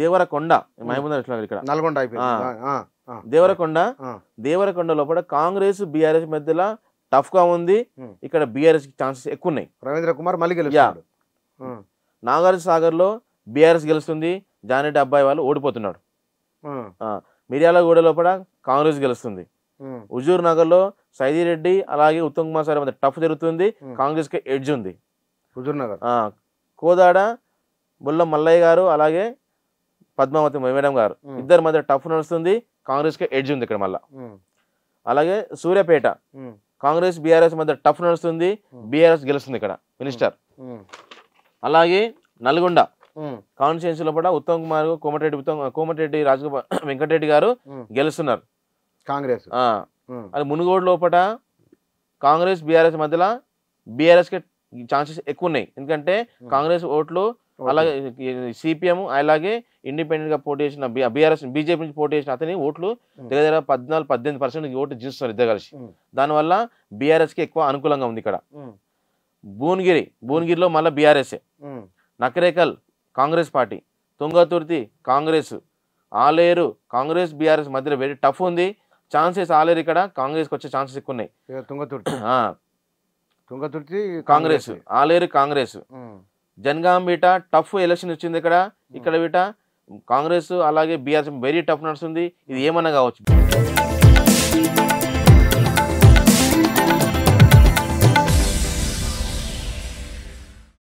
దేవరకొండ మహమూద్ ఇక్కడ నల్గొండ దేవరకొండ దేవరకొండ లోపల Congress BRS మధ్యలో టఫ్ గా ఉంది ఇక్కడ బీఆర్ఎస్ ఛాన్సెస్ ఎక్కువ ఉన్నాయి రవీంద్ర కుమార్ మళ్ళీ గెలుస్తాడు నాగార్జున సాగర్ లో బీఆర్ఎస్ గెలుస్తుంది జానెడ్డి అబ్బాయి వాళ్ళు ఓడిపోతున్నాడు మిర్యాలగూడ లోపల కాంగ్రెస్ గెలుస్తుంది హుజూర్ నగర్ లో సైదిరెడ్డి అలాగే ఉత్తమ్ కుమార్ సార్ మధ్య టఫ్ జరుగుతుంది కాంగ్రెస్ కి ఎడ్జ్ ఉంది హుజూర్ నగర్ కోదాడ బుల్ల మల్లయ్య గారు అలాగే పద్మావతి మేడం గారు ఇద్దరి మధ్య టఫ్ నడుస్తుంది కాంగ్రెస్ కి ఎడ్జ్ ఉంది ఇక్కడ మళ్ళా అలాగే సూర్యాపేట కాంగ్రెస్ బీఆర్ఎస్ మధ్య టఫ్ నడుస్తుంది బీఆర్ఎస్ గెలుస్తుంది ఇక్కడ మినిస్టర్ అలాగే నల్గొండ కాన్స్టిట్యున్సీ కూడా ఉత్తమ్ కుమార్ కోమటిరెడ్డి ఉత్తమ్ కోమటిరెడ్డి రాజగోప వెంకటరెడ్డి గారు గెలుస్తున్నారు కాంగ్రెస్ అది మునుగోడు లోపల కాంగ్రెస్ బీఆర్ఎస్ మధ్యలో బీఆర్ఎస్ కి ఛాన్సెస్ ఎక్కువ ఉన్నాయి ఎందుకంటే కాంగ్రెస్ ఓట్లు అలాగే సిపిఎం అలాగే ఇండిపెండెంట్ గా పోటీ చేసిన బీఆర్ఎస్ బీజేపీ నుంచి పోటీ చేసిన అతని ఓట్లు దగ్గర దగ్గర పద్నాలుగు పద్దెనిమిది పర్సెంట్ ఓట్లు జీస్తున్నారు ఇద్దరు కలిసి దానివల్ల బీఆర్ఎస్ కి ఎక్కువ అనుకూలంగా ఉంది ఇక్కడ భువనగిరి భువనగిరిలో మళ్ళీ బీఆర్ఎస్ఏ Nakrekal Congress party Tungaturthi Congress Aleru Congress BRS మధ్యలో వెరీ టఫ్ ఉంది ఛాన్సెస్ ఆలేరు ఇక్కడ కాంగ్రెస్కి వచ్చే ఛాన్సెస్ ఎక్కువ ఉన్నాయి తుంగతుర్తి తుంగతుర్తి కాంగ్రెస్ ఆలేరు కాంగ్రెస్ జనగాం బీట టఫ్ ఎలక్షన్ వచ్చింది ఇక్కడ ఇక్కడ బీట కాంగ్రెస్ అలాగే బీఆర్ఎస్ వెరీ టఫ్ నడుస్తుంది ఇది ఏమన్నా కావచ్చు